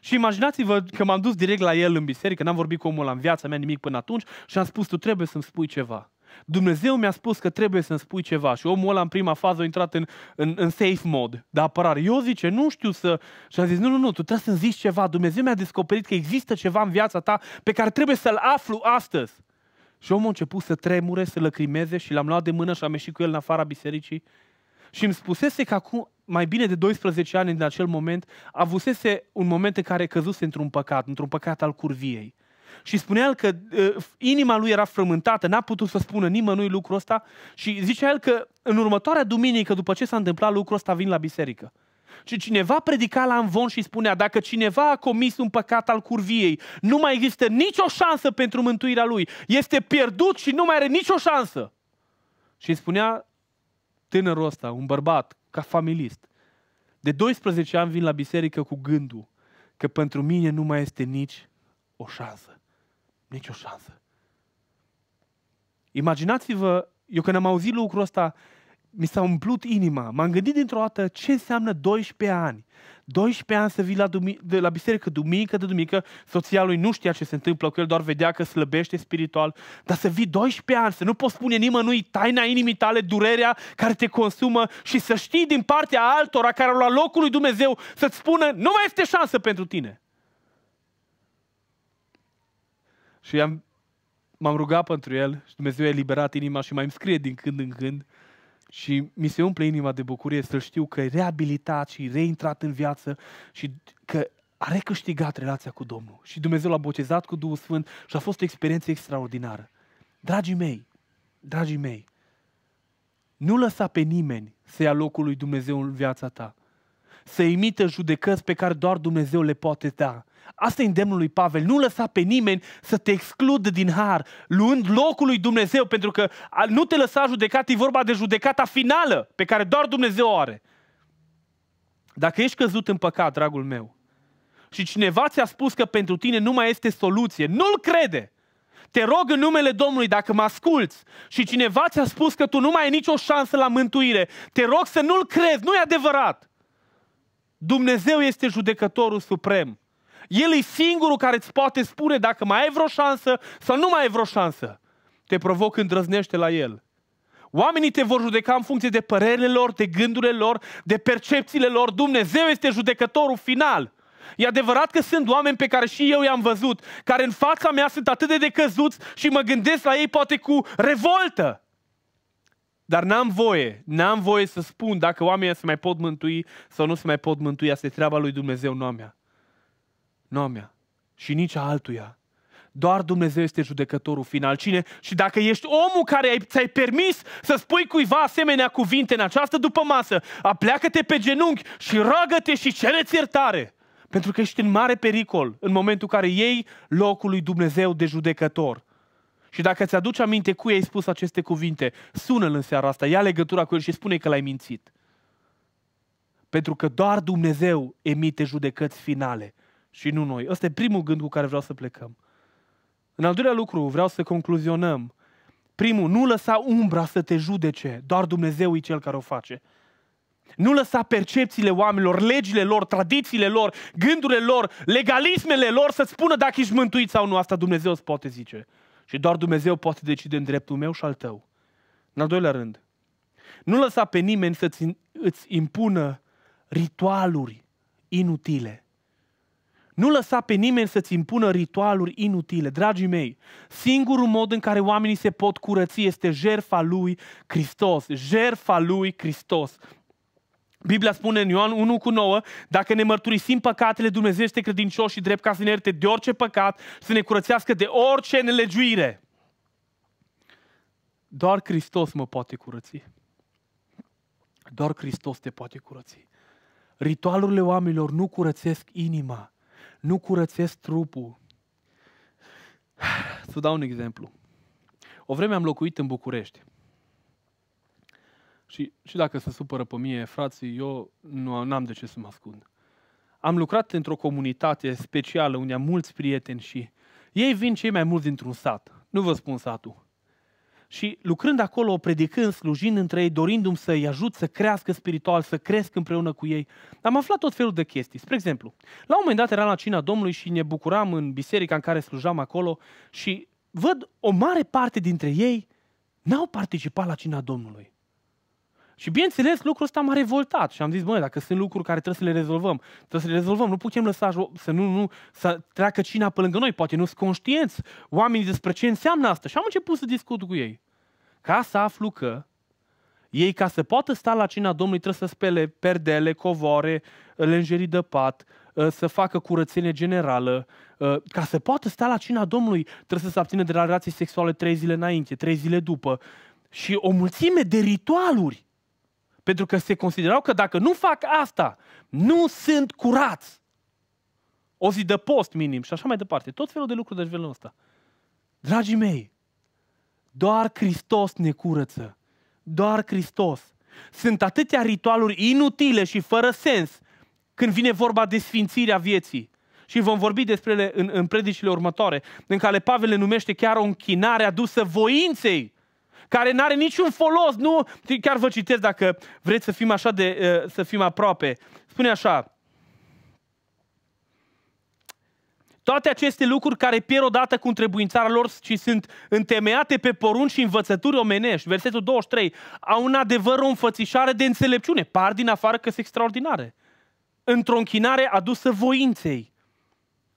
S1: Și imaginați-vă că m-am dus direct la el în biserică, n-am vorbit cu omul ăla în viața mea nimic până atunci și am spus, tu trebuie să-mi spui ceva. Dumnezeu mi-a spus că trebuie să-mi spui ceva și omul ăla în prima fază a intrat în, în, în safe mode, de apărare. Eu zice, nu știu să... Și a zis, nu, nu, nu, tu trebuie să-mi zici ceva. Dumnezeu mi-a descoperit că există ceva în viața ta pe care trebuie să-l aflu astăzi. Și omul a început să tremure, să lăcrimeze și l-am luat de mână și am ieșit cu el în afara bisericii. Și îmi spusese că acum, mai bine de 12 ani din acel moment, avusese un moment în care căzuse într-un păcat, într-un păcat al curviei și spunea el că uh, inima lui era frământată, n-a putut să spună nimănui lucrul ăsta și zicea el că în următoarea duminică, după ce s-a întâmplat lucrul ăsta, vin la biserică. Și cineva predica la învon și spunea, dacă cineva a comis un păcat al curviei, nu mai există nicio șansă pentru mântuirea lui. Este pierdut și nu mai are nicio șansă. Și spunea tânărul ăsta, un bărbat, ca familist, de 12 ani vin la biserică cu gândul că pentru mine nu mai este nici o șansă. Nicio șansă. Imaginați-vă, eu când am auzit lucrul ăsta, mi s-a umplut inima. M-am gândit dintr-o dată ce înseamnă 12 ani. 12 ani să vii la, dumi- de la biserică duminică de duminică, soția lui nu știa ce se întâmplă cu el, doar vedea că slăbește spiritual, dar să vii 12 ani, să nu poți spune nimănui taina inimii tale, durerea care te consumă și să știi din partea altora care au luat locul lui Dumnezeu să-ți spună nu mai este șansă pentru tine. Și am, m-am rugat pentru el și Dumnezeu a eliberat inima și mai îmi scrie din când în când. Și mi se umple inima de bucurie să știu că e reabilitat și reintrat în viață și că a recâștigat relația cu Domnul. Și Dumnezeu l-a bocezat cu Duhul Sfânt și a fost o experiență extraordinară. Dragii mei, dragii mei, nu lăsa pe nimeni să ia locul lui Dumnezeu în viața ta să imită judecăți pe care doar Dumnezeu le poate da. Asta e îndemnul lui Pavel. Nu lăsa pe nimeni să te excludă din har, luând locul lui Dumnezeu, pentru că nu te lăsa judecat, e vorba de judecata finală pe care doar Dumnezeu o are. Dacă ești căzut în păcat, dragul meu, și cineva ți-a spus că pentru tine nu mai este soluție, nu-l crede! Te rog în numele Domnului, dacă mă asculți și cineva ți-a spus că tu nu mai ai nicio șansă la mântuire, te rog să nu-l crezi, nu-i adevărat! Dumnezeu este judecătorul suprem. El e singurul care îți poate spune dacă mai ai vreo șansă sau nu mai ai vreo șansă. Te provoc îndrăznește la el. Oamenii te vor judeca în funcție de părerile lor, de gândurile lor, de percepțiile lor. Dumnezeu este judecătorul final. E adevărat că sunt oameni pe care și eu i-am văzut, care în fața mea sunt atât de decăzuți și mă gândesc la ei poate cu revoltă. Dar n-am voie, n-am voie să spun dacă oamenii se mai pot mântui sau nu se mai pot mântui. Asta e treaba lui Dumnezeu, nu a mea. Nu a mea. Și nici a altuia. Doar Dumnezeu este judecătorul final. Cine? Și dacă ești omul care ai, ți-ai permis să spui cuiva asemenea cuvinte în această după masă, apleacă-te pe genunchi și roagă-te și cereți iertare. Pentru că ești în mare pericol în momentul în care iei locul lui Dumnezeu de judecător. Și dacă ți aduci aminte cui ai spus aceste cuvinte, sună-l în seara asta, ia legătura cu el și spune că l-ai mințit. Pentru că doar Dumnezeu emite judecăți finale și nu noi. Ăsta e primul gând cu care vreau să plecăm. În al doilea lucru, vreau să concluzionăm. Primul, nu lăsa umbra să te judece, doar Dumnezeu e cel care o face. Nu lăsa percepțiile oamenilor, legile lor, tradițiile lor, gândurile lor, legalismele lor să spună dacă ești mântuit sau nu. Asta Dumnezeu îți poate zice. Și doar Dumnezeu poate decide în dreptul meu și al tău. În al doilea rând, nu lăsa pe nimeni să îți impună ritualuri inutile. Nu lăsa pe nimeni să-ți impună ritualuri inutile. Dragii mei, singurul mod în care oamenii se pot curăți este jerfa lui Hristos. Jerfa lui Hristos. Biblia spune în Ioan 1 cu 9, dacă ne mărturisim păcatele, Dumnezeu este credincios și drept ca să ne ierte de orice păcat, să ne curățească de orice nelegiuire. Doar Hristos mă poate curăți. Doar Hristos te poate curăți. Ritualurile oamenilor nu curățesc inima, nu curățesc trupul. (sighs) Să dau un exemplu. O vreme am locuit în București și, și dacă se supără pe mie, frații, eu nu am de ce să mă ascund. Am lucrat într-o comunitate specială unde am mulți prieteni și ei vin cei mai mulți dintr-un sat. Nu vă spun satul. Și lucrând acolo, predicând, slujind între ei, dorindu-mi să-i ajut să crească spiritual, să cresc împreună cu ei, am aflat tot felul de chestii. Spre exemplu, la un moment dat eram la cina Domnului și ne bucuram în biserica în care slujam acolo și văd o mare parte dintre ei n-au participat la cina Domnului. Și bineînțeles, lucrul ăsta m-a revoltat și am zis, băi, dacă sunt lucruri care trebuie să le rezolvăm, trebuie să le rezolvăm, nu putem lăsa să nu, nu să treacă cina pe lângă noi, poate nu sunt conștienți oamenii despre ce înseamnă asta. Și am început să discut cu ei. Ca să aflu că ei, ca să poată sta la cina Domnului, trebuie să spele perdele, covoare, lenjerii de pat, ă, să facă curățenie generală. Ă, ca să poată sta la cina Domnului, trebuie să se abțină de la relații sexuale trei zile înainte, trei zile după. Și o mulțime de ritualuri pentru că se considerau că dacă nu fac asta, nu sunt curați. O zi de post minim și așa mai departe. Tot felul de lucruri de felul ăsta. Dragii mei, doar Hristos ne curăță. Doar Hristos. Sunt atâtea ritualuri inutile și fără sens când vine vorba de sfințirea vieții. Și vom vorbi despre ele în, în predicile următoare, în care Pavel le numește chiar o închinare adusă voinței care n-are niciun folos, nu? Chiar vă citesc dacă vreți să fim așa de, eh, să fim aproape. Spune așa, Toate aceste lucruri care pierd odată cu întrebuințarea lor, și sunt întemeiate pe porunci și învățături omenești. Versetul 23. Au un adevăr o înfățișare de înțelepciune. Par din afară că sunt extraordinare. Într-o închinare adusă voinței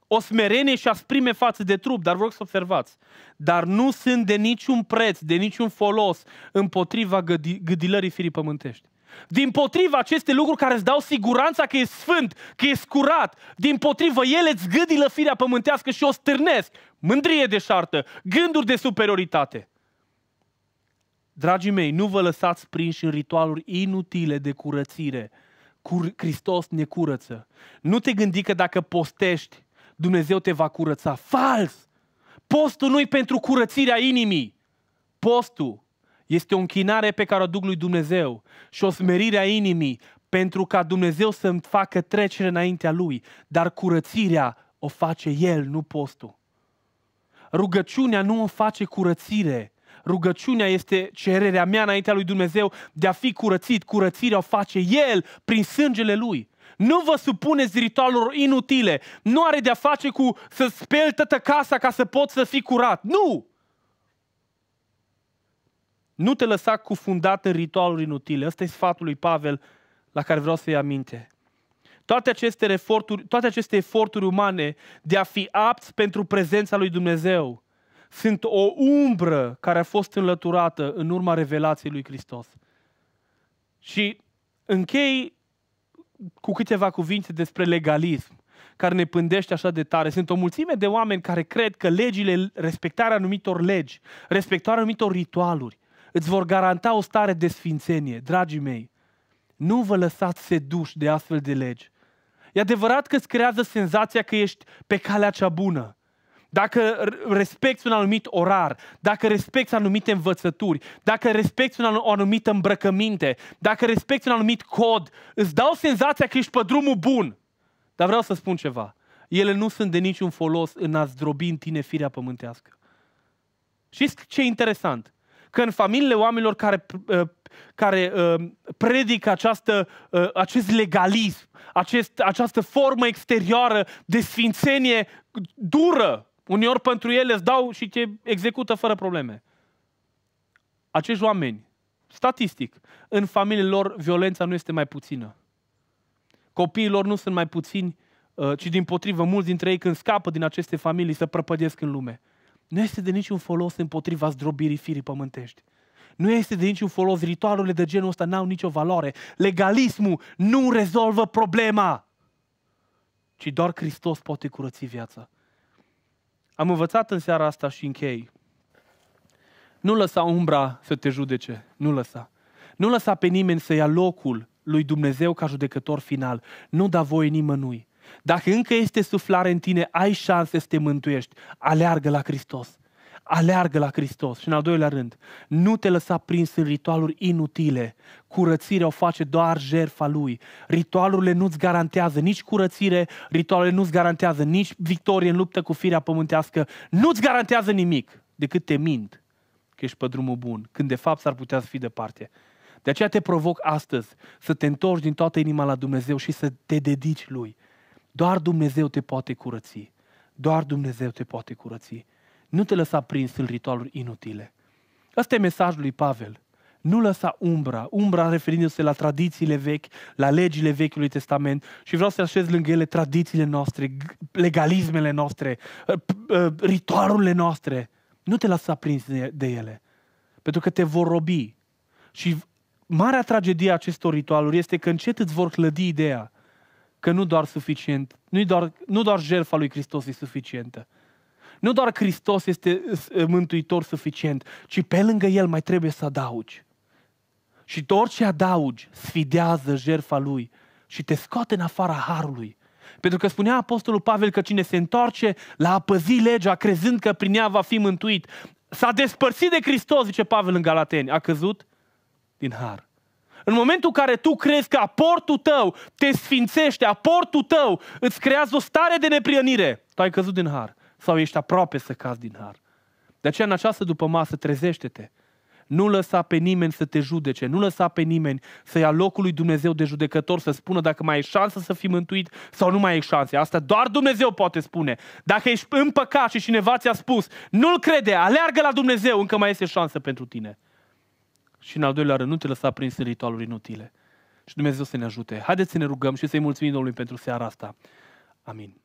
S1: o smerenie și asprime față de trup, dar rog să observați. Dar nu sunt de niciun preț, de niciun folos împotriva gâdilării firii pământești. Din potriva aceste lucruri care îți dau siguranța că e sfânt, că e curat, din potrivă ele îți gâdilă firea pământească și o stârnesc. Mândrie de șartă, gânduri de superioritate. Dragii mei, nu vă lăsați prinși în ritualuri inutile de curățire. Cur- Hristos ne curăță. Nu te gândi că dacă postești Dumnezeu te va curăța. Fals! Postul nu-i pentru curățirea inimii. Postul este o închinare pe care o duc lui Dumnezeu și o smerire a inimii pentru ca Dumnezeu să-mi facă trecere înaintea Lui. Dar curățirea o face El, nu postul. Rugăciunea nu îmi face curățire. Rugăciunea este cererea mea înaintea lui Dumnezeu de a fi curățit. Curățirea o face El prin sângele Lui. Nu vă supuneți ritualurilor inutile. Nu are de-a face cu să speli toată casa ca să poți să fii curat. Nu! Nu te lăsa cufundat în ritualuri inutile. Ăsta e sfatul lui Pavel la care vreau să-i aminte. Toate aceste, eforturi, toate aceste eforturi umane de a fi apți pentru prezența lui Dumnezeu sunt o umbră care a fost înlăturată în urma revelației lui Hristos. Și închei cu câteva cuvinte despre legalism care ne pândește așa de tare. Sunt o mulțime de oameni care cred că legile, respectarea anumitor legi, respectarea anumitor ritualuri, îți vor garanta o stare de sfințenie. Dragii mei, nu vă lăsați seduși de astfel de legi. E adevărat că îți creează senzația că ești pe calea cea bună, dacă respecti un anumit orar, dacă respecti anumite învățături, dacă respecti un anum- o anumită îmbrăcăminte, dacă respecti un anumit cod, îți dau senzația că ești pe drumul bun. Dar vreau să spun ceva. Ele nu sunt de niciun folos în a zdrobi în tine firea pământească. Știți ce e interesant? Că în familiile oamenilor care, uh, care uh, predică această, uh, acest legalism, acest, această formă exterioară de sfințenie dură, Uneori pentru ele îți dau și te execută fără probleme. Acești oameni, statistic, în familiile lor violența nu este mai puțină. Copiilor nu sunt mai puțini, uh, ci din potrivă, mulți dintre ei când scapă din aceste familii să prăpădesc în lume. Nu este de niciun folos împotriva zdrobirii firii pământești. Nu este de niciun folos. Ritualurile de genul ăsta n-au nicio valoare. Legalismul nu rezolvă problema, ci doar Hristos poate curăți viața. Am învățat în seara asta și închei. Nu lăsa umbra să te judece, nu lăsa. Nu lăsa pe nimeni să ia locul lui Dumnezeu ca judecător final. Nu da voie nimănui. Dacă încă este suflare în tine, ai șanse să te mântuiești. Aleargă la Hristos. Aleargă la Hristos. Și în al doilea rând, nu te lăsa prins în ritualuri inutile. Curățirea o face doar jertfa Lui. Ritualurile nu-ți garantează nici curățire, ritualurile nu-ți garantează nici victorie în luptă cu firea pământească. Nu-ți garantează nimic decât te mint că ești pe drumul bun, când de fapt s-ar putea să fii departe. De aceea te provoc astăzi să te întorci din toată inima la Dumnezeu și să te dedici Lui. Doar Dumnezeu te poate curăți. Doar Dumnezeu te poate curăți. Nu te lăsa prins în ritualuri inutile. Ăsta e mesajul lui Pavel. Nu lăsa umbra, umbra referindu-se la tradițiile vechi, la legile Vechiului Testament și vreau să așez lângă ele tradițiile noastre, legalismele noastre, ritualurile noastre. Nu te lăsa prins de ele, pentru că te vor robi. Și marea tragedie a acestor ritualuri este că încet îți vor clădi ideea că nu doar suficient, nu doar, nu doar jertfa lui Hristos e suficientă, nu doar Hristos este mântuitor suficient, ci pe lângă El mai trebuie să adaugi. Și tot ce adaugi sfidează jertfa Lui și te scoate în afara Harului. Pentru că spunea Apostolul Pavel că cine se întoarce la a păzi legea, crezând că prin ea va fi mântuit, s-a despărțit de Hristos, zice Pavel în Galateni, a căzut din har. În momentul în care tu crezi că aportul tău te sfințește, aportul tău îți creează o stare de neprionire, tu ai căzut din har sau ești aproape să cazi din har. De aceea, în această după masă, trezește-te. Nu lăsa pe nimeni să te judece, nu lăsa pe nimeni să ia locul lui Dumnezeu de judecător, să spună dacă mai ai șansă să fii mântuit sau nu mai ai șanse. Asta doar Dumnezeu poate spune. Dacă ești în păcat și cineva ți-a spus, nu-l crede, aleargă la Dumnezeu, încă mai este șansă pentru tine. Și în al doilea rând, nu te lăsa prins în ritualuri inutile. Și Dumnezeu să ne ajute. Haideți să ne rugăm și să-i mulțumim Domnului pentru seara asta. Amin.